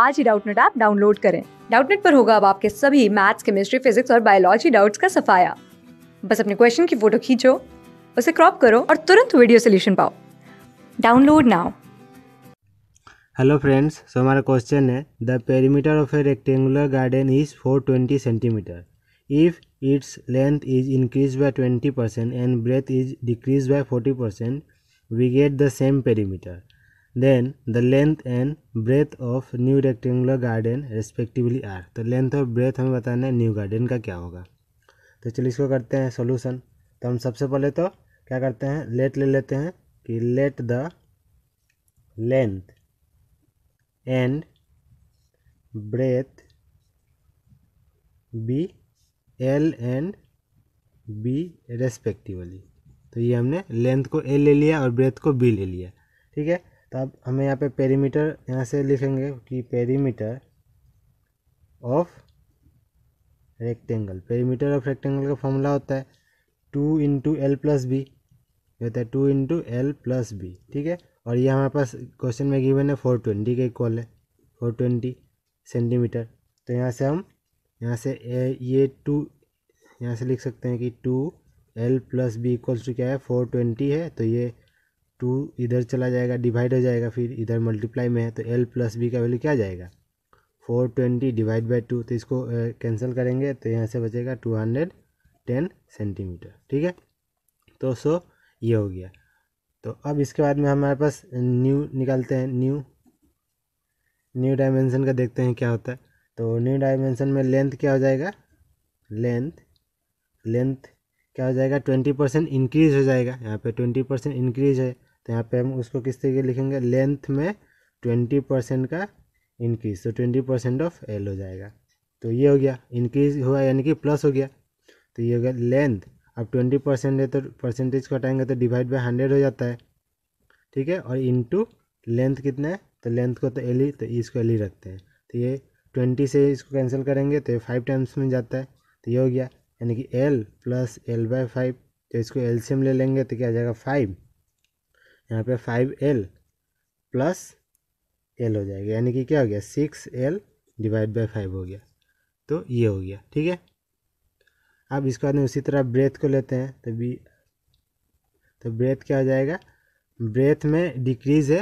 आज ही Doubtnut app download करें डाउटनेट पर होगा अब आपके सभी मैथ्स केमिस्ट्री फिजिक्स और बायोलॉजी डाउट्स का सफाया बस अपने क्वेश्चन की फोटो खींचो उसे क्रॉप करो और तुरंत वीडियो सोल्यूशन पाओ download now hello friends so हमारा क्वेश्चन है the perimeter of a rectangular garden is 420 centimetre if its length is increase by 20 percent and breadth is decrease by 40 percent we get the same perimeter then the length and breadth of new rectangular garden respectively are तो length और breadth हमें बताना है new garden का क्या होगा तो चलिए इसको करते हैं सोल्यूशन तो हम सबसे पहले तो क्या करते हैं लेट ले लेते हैं कि let the length and breadth be L and B respectively तो ये हमने लेंथ को ए ले लिया और ब्रेथ को बी ले लिया ठीक है तब तो हमें यहाँ पे पेरीमीटर यहाँ से लिखेंगे कि perimeter of rectangle perimeter of rectangle का फॉर्मूला होता है two into L plus B होता है two into L plus B ठीक है और ये हमारे पास क्वेश्चन में गिवन है फोर ट्वेंटी का इक्वल है फोर ट्वेंटी सेंटीमीटर तो यहाँ से हम यहाँ से ए, ये टू यहाँ से लिख सकते हैं कि two L plus B equals to क्या है फोर ट्वेंटी है तो ये टू इधर चला जाएगा डिवाइड हो जाएगा फिर इधर मल्टीप्लाई में है तो एल प्लस बी का वैल्यू क्या जाएगा four twenty divide by two तो इसको कैंसिल करेंगे तो यहाँ से बचेगा टू हंड्रेड टेन सेंटीमीटर ठीक है तो सो ये हो गया तो अब इसके बाद में हमारे पास न्यू निकालते हैं न्यू न्यू डायमेंशन का देखते हैं क्या होता है तो न्यू डायमेंशन में लेंथ क्या हो जाएगा लेंथ लेंथ क्या हो जाएगा ट्वेंटी परसेंट इंक्रीज हो जाएगा यहाँ पे ट्वेंटी परसेंट इंक्रीज है तो यहाँ पे हम उसको किस तरीके लिखेंगे लेंथ में ट्वेंटी परसेंट का इंक्रीज तो ट्वेंटी परसेंट ऑफ एल हो जाएगा तो ये हो गया इंक्रीज हुआ यानी कि प्लस हो गया तो ये हो गया लेंथ अब ट्वेंटी परसेंट है तो परसेंटेज कटाएंगे तो डिवाइड बाई हंड्रेड हो जाता है ठीक है और इन लेंथ कितना है तो लेंथ को तो एल ही तो इसको e एल ही रखते हैं तो ये ट्वेंटी से इसको कैंसिल करेंगे तो ये फाइव टाइम्स में जाता है तो ये हो गया यानी कि L plus L by five तो इसको एल ले लेंगे तो क्या आ जाएगा फाइव यहाँ पे फाइव एल प्लस एल हो जाएगा यानी कि क्या हो गया six L divide by five हो गया तो ये हो गया ठीक है अब इसके बाद में उसी तरह ब्रेथ को लेते हैं तो बी तो ब्रेथ क्या हो जाएगा ब्रेथ में डिक्रीज़ है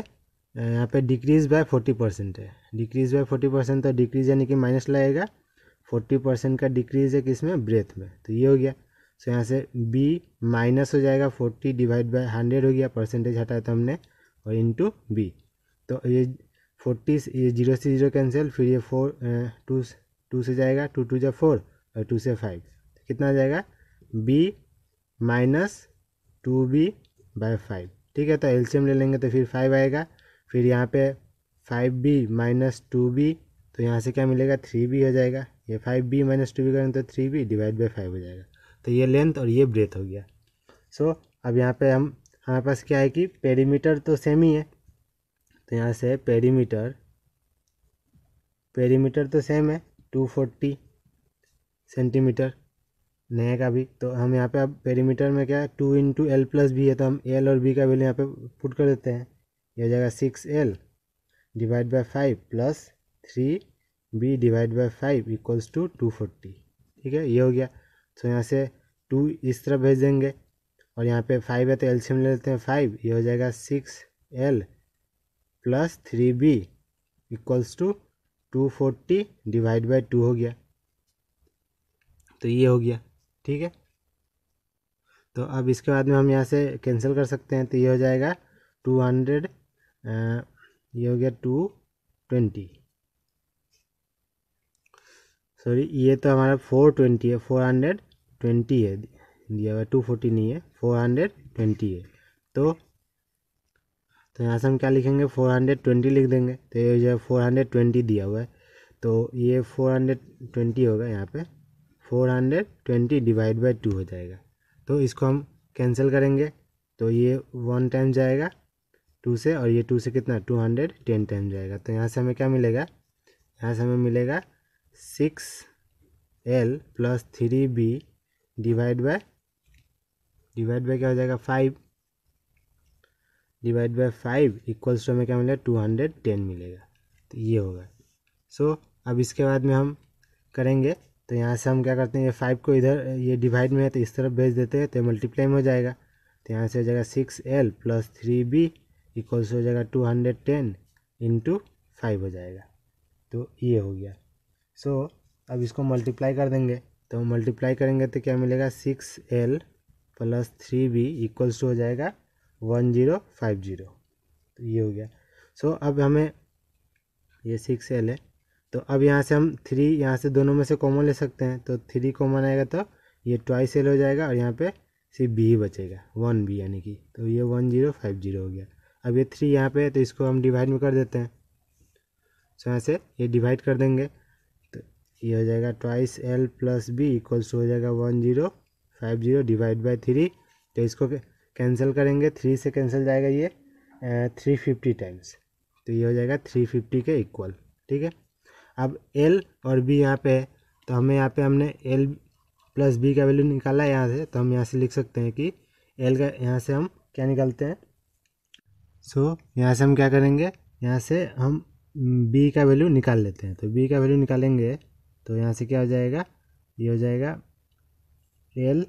यहाँ पे डिक्रीज़ बाय फोर्टी परसेंट है डिक्रीज़ बाय फोर्टी परसेंट तो डिक्रीज़ यानी कि माइनस लगेगा फोर्टी परसेंट का डिक्रीज़ है किस में ब्रेथ में तो ये हो गया सो यहाँ से बी माइनस हो जाएगा 40 डिवाइड बाय हंड्रेड हो गया परसेंटेज हटाया तो हमने और इंटू बी तो ये फोर्टी ये जीरो से जीरो कैंसिल फिर ये फोर टू टू से जाएगा टू टू जा फोर और टू से फाइव तो कितना आ जाएगा B minus two B by five ठीक है तो एल्शियम ले लेंगे तो फिर फाइव आएगा फिर यहाँ पे five B minus two B तो यहाँ से क्या मिलेगा थ्री बी हो जाएगा ये five B minus two B करेंगे तो three B divide by five हो जाएगा तो ये लेंथ और ये ब्रेथ हो गया सो so, अब यहाँ पे हम हमारे पास क्या है कि पेरीमीटर तो सेम ही है तो यहाँ से पेरीमीटर पेरीमीटर तो सेम है टू फोर्टी सेंटीमीटर नए का भी तो हम यहाँ पे अब पेरीमीटर में क्या है two into L plus B है तो हम एल और बी का वैल्यू यहाँ पे पुट कर देते हैं ये हो जाएगा six L divide by five plus three B divide by five equals to two forty ठीक है ये हो गया तो यहाँ से टू इस तरह भेज देंगे और यहाँ पे फाइव है तो एल्शियम ले लेते हैं फाइव ये हो जाएगा six L plus three B equals to two forty divide by two हो गया तो ये हो गया ठीक है तो अब इसके बाद में हम यहाँ से कैंसिल कर सकते हैं तो ये हो जाएगा टू हंड्रेड ये हो गया टू ट्वेंटी सॉरी ये तो हमारा फोर ट्वेंटी है फोर हंड्रेड ट्वेंटी है दिया हुआ टू फोर्टी नहीं है फोर हंड्रेड ट्वेंटी है तो तो यहाँ से हम क्या लिखेंगे फोर हंड्रेड ट्वेंटी लिख देंगे तो ये जो है फोर हंड्रेड ट्वेंटी दिया हुआ है तो ये फोर हंड्रेड ट्वेंटी होगा यहाँ पे four hundred twenty divide by two हो जाएगा तो इसको हम कैंसिल करेंगे तो ये वन टाइम जाएगा टू से और ये टू से कितना टू हंड्रेड टेन टाइम जाएगा तो यहाँ से हमें क्या मिलेगा यहाँ से हमें मिलेगा six L plus three B divide by divide by क्या हो जाएगा five divide by five equals to हमें क्या मिलेगा टू हंड्रेड टेन मिलेगा तो ये होगा सो so, अब इसके बाद में हम करेंगे तो यहाँ से हम क्या करते हैं ये फाइव को इधर ये डिवाइड में है तो इस तरफ भेज देते हैं तो मल्टीप्लाई में हो जाएगा तो यहाँ से हो जाएगा six L plus three B equals हो जाएगा two hundred ten into five हो जाएगा तो ये हो गया सो so, अब इसको मल्टीप्लाई कर देंगे तो हम मल्टीप्लाई करेंगे तो क्या मिलेगा six L plus three B equals two हो जाएगा वन जीरो फाइव जीरो तो ये हो गया सो so, अब हमें ये सिक्स एल है तो अब यहाँ से हम थ्री यहाँ से दोनों में से कॉमन ले सकते हैं तो थ्री कॉमन आएगा तो ये ट्वाइस एल हो जाएगा और यहाँ पे सिर्फ बी ही बचेगा वन बी यानी कि तो ये वन जीरो फाइव जीरो हो गया अब ये थ्री यहाँ पे है तो इसको हम डिवाइड में कर देते हैं सो so, यहाँ से ये डिवाइड कर देंगे ये हो जाएगा twice l plus B equals हो जाएगा one zero five zero divide by three तो इसको कैंसिल करेंगे थ्री से कैंसिल जाएगा ये थ्री फिफ्टी टाइम्स तो ये हो जाएगा थ्री फिफ्टी के इक्वल ठीक है अब एल और बी यहाँ पे है तो हमें यहाँ पे हमने एल प्लस बी का वैल्यू निकाला है यहाँ से तो हम यहाँ से लिख सकते हैं कि एल का यहाँ से हम क्या निकालते हैं सो so, यहाँ से हम क्या करेंगे यहाँ से हम बी mm, का वैल्यू निकाल लेते हैं तो बी का वैल्यू निकालेंगे तो यहाँ से क्या हो जाएगा ये हो जाएगा एल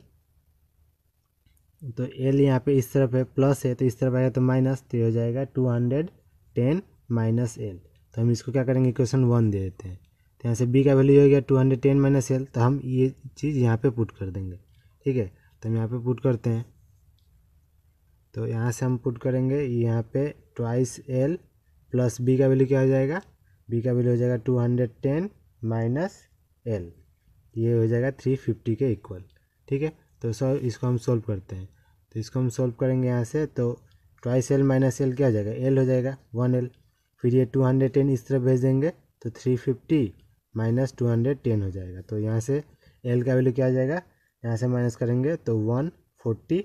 तो एल यहाँ पे इस तरफ है प्लस है तो इस तरफ आएगा तो माइनस तो ये हो जाएगा two hundred ten minus l तो हम इसको क्या करेंगे इक्वेशन वन दे देते हैं तो यहाँ से बी का वैल्यू हो गया two hundred ten minus l तो हम ये चीज़ यहाँ पे पुट कर देंगे ठीक है तो हम यहाँ पे पुट करते हैं तो यहाँ से हम पुट करेंगे यहाँ पे ट्वाइस एल प्लस बी का वैल्यू क्या हो जाएगा बी का वैल्यू हो जाएगा two hundred ten minus l ये हो जाएगा थ्री फिफ्टी के इक्वल ठीक है तो सो इसको हम सोल्व करते हैं तो इसको हम सोल्व करेंगे यहाँ से तो ट्वाइस एल माइनस एल क्या हो जाएगा एल हो जाएगा वन एल फिर ये टू हंड्रेड टेन इस तरह भेज देंगे तो three fifty minus two hundred ten हो जाएगा तो यहाँ से एल का वैल्यू क्या आ जाएगा यहाँ से माइनस करेंगे तो वन फोर्टी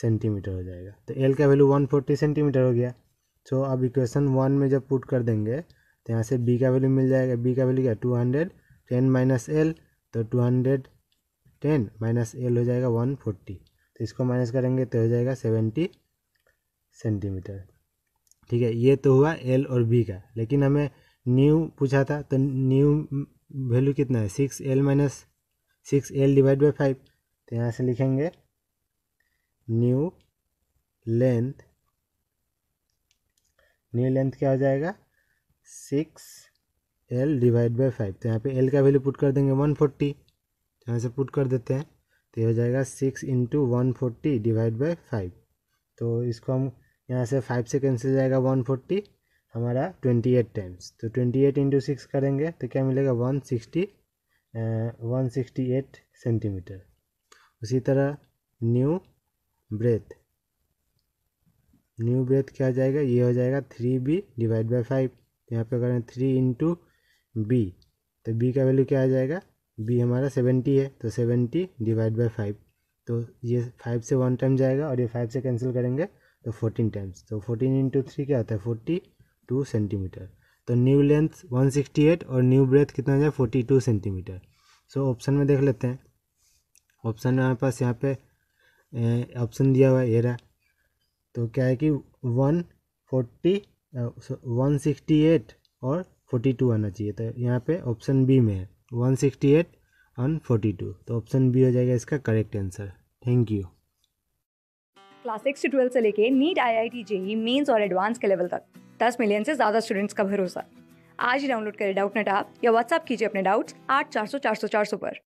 सेंटीमीटर हो जाएगा तो एल का वैल्यू वन फोर्टी सेंटीमीटर हो गया तो अब इक्वेशन वन में जब पुट कर देंगे तो यहाँ से बी का वैल्यू मिल जाएगा बी का वैल्यू क्या two hundred ten minus l तो two hundred ten minus l हो जाएगा वन फोर्टी तो इसको माइनस करेंगे तो हो जाएगा सेवेंटी सेंटीमीटर ठीक है ये तो हुआ एल और बी का लेकिन हमें न्यू पूछा था तो न्यू वैल्यू कितना है six l minus six L divide by five तो यहाँ से लिखेंगे न्यू लेंथ न्यू लेंथ क्या हो जाएगा six L divide by five तो यहाँ पे एल का वैल्यू पुट कर देंगे वन फोर्टी तो यहाँ से पुट कर देते हैं तो ये हो जाएगा six into one forty divide by five तो इसको हम यहाँ से फाइव से कैंसिल जाएगा वन फोर्टी हमारा ट्वेंटी एट टाइम्स तो ट्वेंटी एट इंटू सिक्स करेंगे तो क्या मिलेगा one sixty one sixty eight centimetre उसी तरह न्यू ब्रेथ न्यू ब्रेथ क्या हो जाएगा ये हो जाएगा three B divide by five यहाँ पे करें थ्री इंटू बी तो बी का वैल्यू क्या आ जाएगा बी हमारा सेवेंटी है तो सेवेंटी डिवाइड बाई फाइव तो ये फाइव से वन टाइम जाएगा और ये फाइव से कैंसिल करेंगे तो फोर्टीन टाइम्स तो फोर्टीन इंटू थ्री क्या होता है फोर्टी टू सेंटीमीटर तो new length one sixty eight और न्यू ब्रेथ कितना हो जाए forty two centimetre so option में देख लेते हैं ऑप्शन में हमारे पास यहाँ पे ऑप्शन दिया हुआ है ये रहा तो क्या है कि one forty one sixty eight और फोर्टी टू आना चाहिए तो यहाँ पे ऑप्शन बी में है one sixty eight on forty two तो ऑप्शन बी हो जाएगा इसका correct answer thank you class six से ट्वेल्थ से लेके NEET I I T JEE mains और एडवांस के लेवल तक दस मिलियन से ज़्यादा स्टूडेंट्स का भरोसा आज ही डाउनलोड करें डाउट नेट आप या व्हाट्सअप कीजिए अपने डाउट्स आठ चार सौ चार सौ चार सौ पर